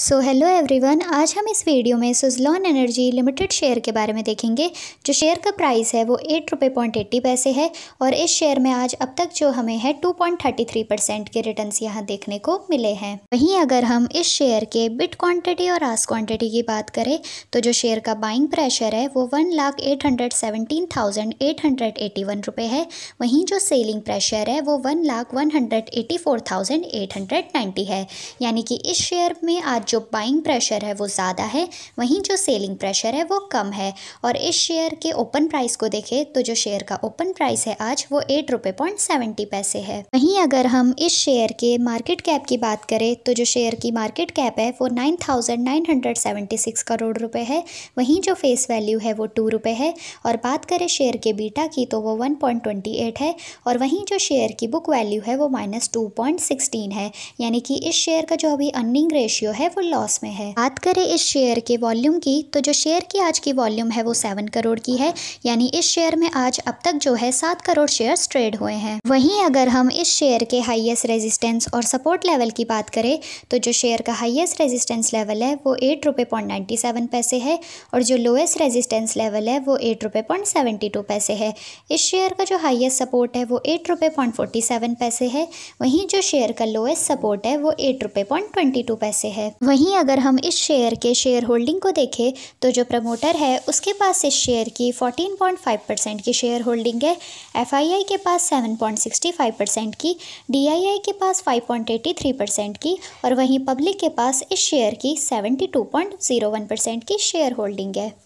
so hello everyone आज हम इस वीडियो में सुजलॉन एनर्जी लिमिटेड शेयर के बारे में देखेंगे जो शेयर का प्राइस है वो एट रुपये पॉइंट एट्टी पैसे है और इस शेयर में आज अब तक जो हमें है two point thirty three percent के रिटर्न्स यहाँ देखने को मिले हैं वहीं अगर हम इस शेयर के बिट क्वांटिटी और आस क्वांटिटी की बात करें तो जो शेयर का बाइंग प्रेशर है वो one lakh eight hundred seventeen thousand eight hundred eighty one रुपये है वहीं जो सेलिंग प्रेशर है वो one lakh one hundred eighty four thousand eight hundred ninety है यानी कि इस शेयर में आज साथ जो बाइंग प्रेशर है वो ज़्यादा है वहीं जो सेलिंग प्रेशर है वो कम है और इस शेयर के ओपन प्राइस को देखें तो जो शेयर का ओपन प्राइस है आज वो एट रुपये पॉइंट सेवेंटी पैसे है वहीं अगर हम इस शेयर के मार्केट कैप की बात करें तो जो शेयर की मार्केट कैप है वो nine thousand nine hundred seventy six crore रुपये है वहीं जो फेस वैल्यू है वो टू रुपये है और बात करें शेयर के बीटा की तो वो वन पॉइंट ट्वेंटी एट है और वहीं जो शेयर की बुक वैल्यू है वो माइनस टू पॉइंट सिक्सटीन है यानी कि इस शेयर का जो अभी अर्निंग रेशियो है वो लॉस में है बात करें इस शेयर के वॉल्यूम की तो जो शेयर की आज की वॉल्यूम है वो सेवन करोड़ की है यानी इस शेयर में आज अब तक जो है सात करोड़ शेयर ट्रेड हुए हैं वहीं अगर हम इस शेयर के हाइएस्ट रेजिस्टेंस और सपोर्ट लेवल की बात करें तो जो शेयर का हाइएस्ट रेजिस्टेंस लेवल है वो एट रुपये पॉइंट नाइन्टी सेवन पैसे है और जो लोएस्ट रेजिस्टेंस लेवल है वो एट रुपये पॉइंट सेवेंटी टू पैसे है इस शेयर का जो हाइएस्ट सपोर्ट है वो एट रुपये पॉइंट फोर्टी सेवन पैसे है वहीं जो शेयर का लोएस्ट सपोर्ट है वो एट रुपये पॉइंट ट्वेंटी टू पैसे है वहीं अगर हम इस शेयर के शेयर होल्डिंग को देखें तो जो प्रमोटर है उसके पास इस शेयर की 14.5 परसेंट की शेयर होल्डिंग है एफआईआई के पास 7.65 परसेंट की डीआईआई के पास 5.83 परसेंट की और वहीं पब्लिक के पास इस शेयर की 72.01 परसेंट की शेयर होल्डिंग है